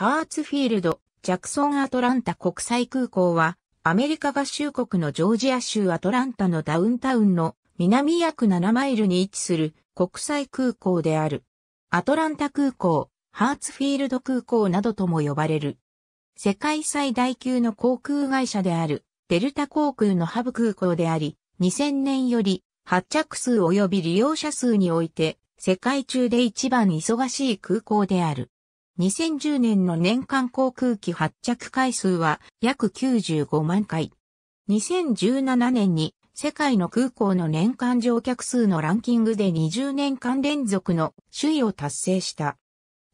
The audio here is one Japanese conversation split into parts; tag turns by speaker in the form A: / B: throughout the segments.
A: ハーツフィールド、ジャクソン・アトランタ国際空港は、アメリカ合衆国のジョージア州アトランタのダウンタウンの南約7マイルに位置する国際空港である。アトランタ空港、ハーツフィールド空港などとも呼ばれる。世界最大級の航空会社である、デルタ航空のハブ空港であり、2000年より発着数及び利用者数において、世界中で一番忙しい空港である。2010年の年間航空機発着回数は約95万回。2017年に世界の空港の年間乗客数のランキングで20年間連続の首位を達成した。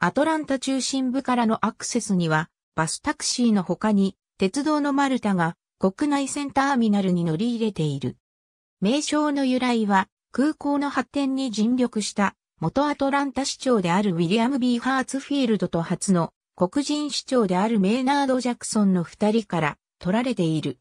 A: アトランタ中心部からのアクセスにはバスタクシーの他に鉄道のマルタが国内線ターミナルに乗り入れている。名称の由来は空港の発展に尽力した元アトランタ市長であるウィリアム・ B・ ハーツフィールドと初の黒人市長であるメイナード・ジャクソンの二人から取られている。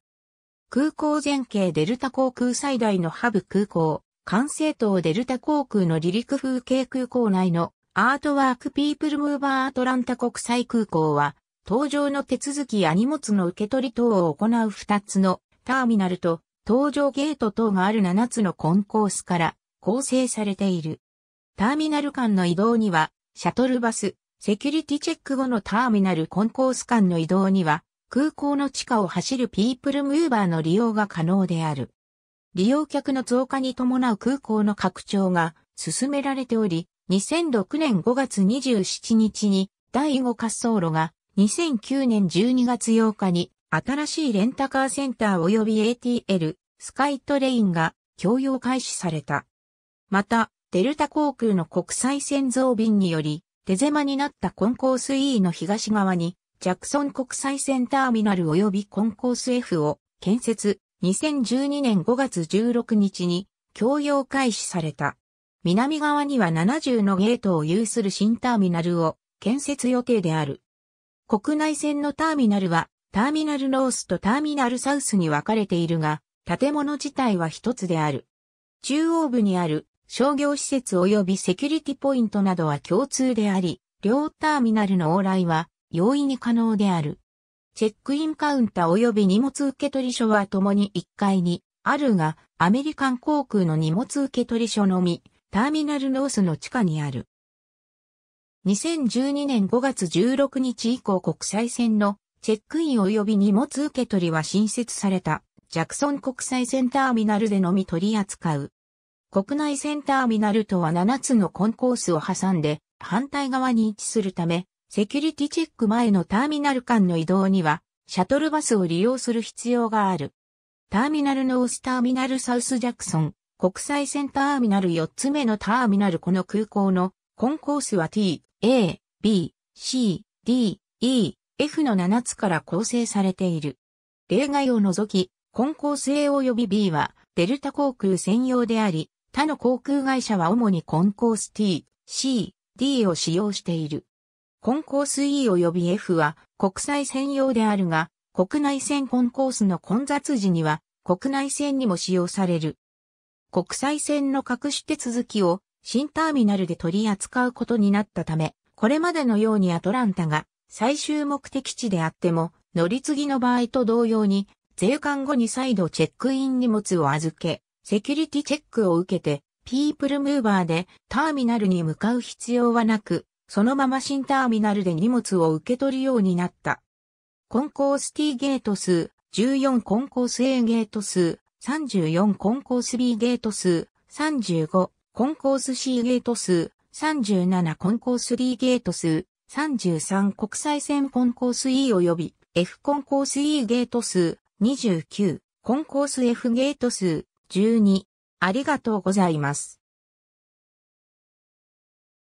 A: 空港前景デルタ航空最大のハブ空港、関西島デルタ航空の離陸風景空港内のアートワークピープルムーバーアトランタ国際空港は、搭乗の手続きや荷物の受け取り等を行う二つのターミナルと搭乗ゲート等がある七つのコンコースから構成されている。ターミナル間の移動には、シャトルバス、セキュリティチェック後のターミナルコンコース間の移動には、空港の地下を走るピープルムーバーの利用が可能である。利用客の増加に伴う空港の拡張が進められており、2006年5月27日に第5滑走路が2009年12月8日に新しいレンタカーセンター及び ATL スカイトレインが共用開始された。また、デルタ航空の国際線増便により、手狭になったコンコース E の東側に、ジャクソン国際線ターミナル及びコンコース F を建設、2012年5月16日に供用開始された。南側には70のゲートを有する新ターミナルを建設予定である。国内線のターミナルは、ターミナルノースとターミナルサウスに分かれているが、建物自体は一つである。中央部にある商業施設及びセキュリティポイントなどは共通であり、両ターミナルの往来は容易に可能である。チェックインカウンター及び荷物受取所は共に1階にあるが、アメリカン航空の荷物受取所のみ、ターミナルノースの地下にある。2012年5月16日以降国際線のチェックイン及び荷物受取は新設されたジャクソン国際線ターミナルでのみ取り扱う国内線ターミナルとは7つのコンコースを挟んで反対側に位置するため、セキュリティチェック前のターミナル間の移動には、シャトルバスを利用する必要がある。ターミナルのオスターミナルサウスジャクソン、国際線ターミナル4つ目のターミナルこの空港のコンコースは T、A、B、C、D、E、F の7つから構成されている。例外を除き、コンコース A 及び B はデルタ航空専用であり、他の航空会社は主にコンコース T、C、D を使用している。コンコース E 及び F は国際専用であるが、国内線コンコースの混雑時には国内線にも使用される。国際線の各種手続きを新ターミナルで取り扱うことになったため、これまでのようにアトランタが最終目的地であっても、乗り継ぎの場合と同様に、税関後に再度チェックイン荷物を預け、セキュリティチェックを受けて、ピープルムーバーでターミナルに向かう必要はなく、そのまま新ターミナルで荷物を受け取るようになった。コンコース T ゲート数、14コンコース A ゲート数、34コンコース B ゲート数、35コンコース C ゲート数、37コンコース D ゲート数、33国際線コンコース E 及び F コンコース E ゲート数、29コンコース F ゲート数、12、ありがとうございます。